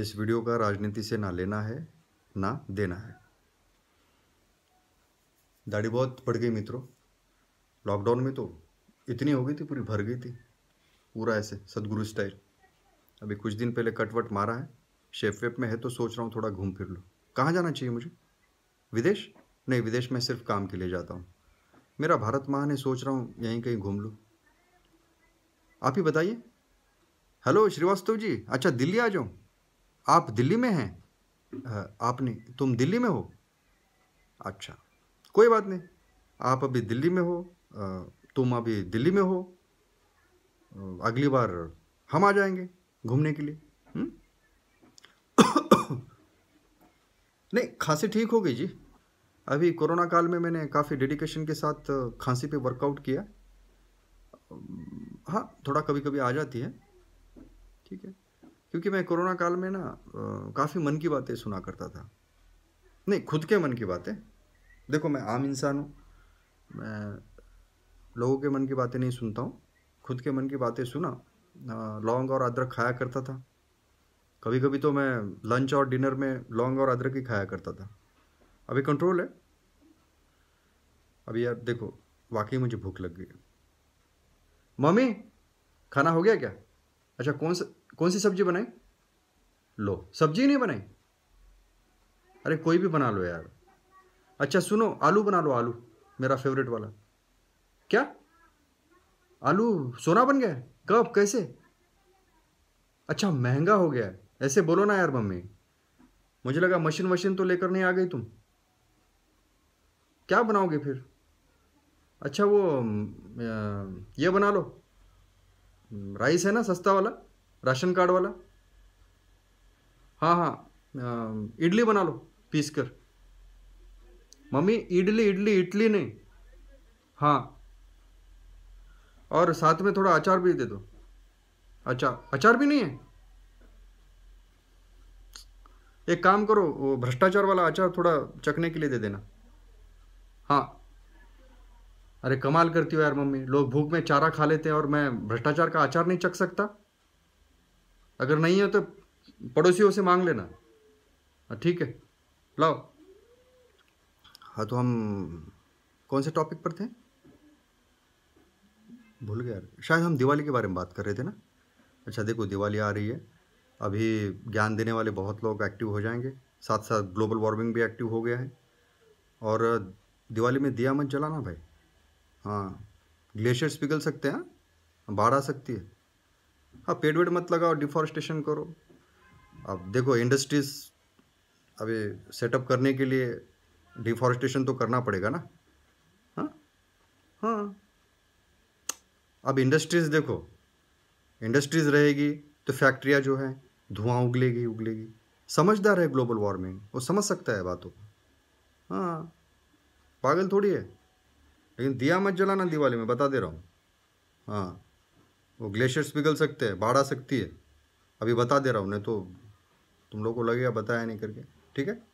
इस वीडियो का राजनीति से ना लेना है ना देना है दाढ़ी बहुत पड़ गई मित्रों लॉकडाउन में तो इतनी हो गई थी पूरी भर गई थी पूरा ऐसे सदगुरु स्टाइल अभी कुछ दिन पहले कटवट मारा है शेप वेप में है तो सोच रहा हूँ थोड़ा घूम फिर लो कहाँ जाना चाहिए मुझे विदेश नहीं विदेश में सिर्फ काम के लिए जाता हूँ मेरा भारत महान है सोच रहा हूँ यहीं कहीं घूम लूँ आप ही बताइए हेलो श्रीवास्तव जी अच्छा दिल्ली आ जाऊँ आप दिल्ली में हैं आपने तुम दिल्ली में हो अच्छा कोई बात नहीं आप अभी दिल्ली में हो तुम अभी दिल्ली में हो अगली बार हम आ जाएंगे घूमने के लिए हम्म? नहीं खांसी ठीक हो गई जी अभी कोरोना काल में मैंने काफ़ी डेडिकेशन के साथ खांसी पे वर्कआउट किया हाँ थोड़ा कभी कभी आ जाती है ठीक है क्योंकि मैं कोरोना काल में ना काफ़ी मन की बातें सुना करता था नहीं खुद के मन की बातें देखो मैं आम इंसान हूँ मैं लोगों के मन की बातें नहीं सुनता हूँ खुद के मन की बातें सुना लौंग और अदरक खाया करता था कभी कभी तो मैं लंच और डिनर में लौंग और अदरक ही खाया करता था अभी कंट्रोल है अभी यार देखो वाकई मुझे भूख लग गई मम्मी खाना हो गया क्या अच्छा कौन सा कौन सी सब्जी बनाई लो सब्जी नहीं बनाई अरे कोई भी बना लो यार अच्छा सुनो आलू बना लो आलू मेरा फेवरेट वाला क्या आलू सोना बन गया कब कैसे अच्छा महंगा हो गया ऐसे बोलो ना यार मम्मी मुझे लगा मशीन मशीन तो लेकर नहीं आ गई तुम क्या बनाओगे फिर अच्छा वो ये बना लो राइस हम्म, है ना सस्ता वाला राशन कार्ड वाला हाँ हाँ इडली बना लो पीस कर मम्मी इडली इडली इडली नहीं हाँ और साथ में थोड़ा अचार भी दे दो अच्छा अचार भी नहीं है एक काम करो वो भ्रष्टाचार वाला अचार थोड़ा चखने के लिए दे देना हाँ अरे कमाल करती हो यार मम्मी लोग भूख में चारा खा लेते हैं और मैं भ्रष्टाचार का आचार नहीं चख सकता अगर नहीं है तो पड़ोसियों से मांग लेना हाँ, ठीक है लाओ हाँ तो हम कौन से टॉपिक पर थे भूल गया शायद हम दिवाली के बारे में बात कर रहे थे ना अच्छा देखो दिवाली आ रही है अभी ज्ञान देने वाले बहुत लोग एक्टिव हो जाएंगे साथ साथ ग्लोबल वार्मिंग भी एक्टिव हो गया है और दिवाली में दिया मत जलाना भाई हाँ ग्लेशियर्स पिघल सकते हैं बाढ़ आ सकती है हाँ पेड़ वेड़ मत लगाओ डिफॉरेस्टेशन करो अब देखो इंडस्ट्रीज अभी सेटअप करने के लिए डिफॉरेस्टेशन तो करना पड़ेगा ना हाँ हाँ अब इंडस्ट्रीज़ देखो इंडस्ट्रीज़ रहेगी तो फैक्ट्रियाँ जो हैं धुआं उगलेगी उगलेगी समझदार है ग्लोबल वार्मिंग वो समझ सकता है बातों को हाँ पागल थोड़ी है लेकिन दिया मत जलाना दिवाली में बता दे रहा हूँ हाँ वो ग्लेशियर्स पिघल सकते हैं बाढ़ आ सकती है अभी बता दे रहा हूँ नहीं तो तुम लोग को लगेगा बताया नहीं करके ठीक है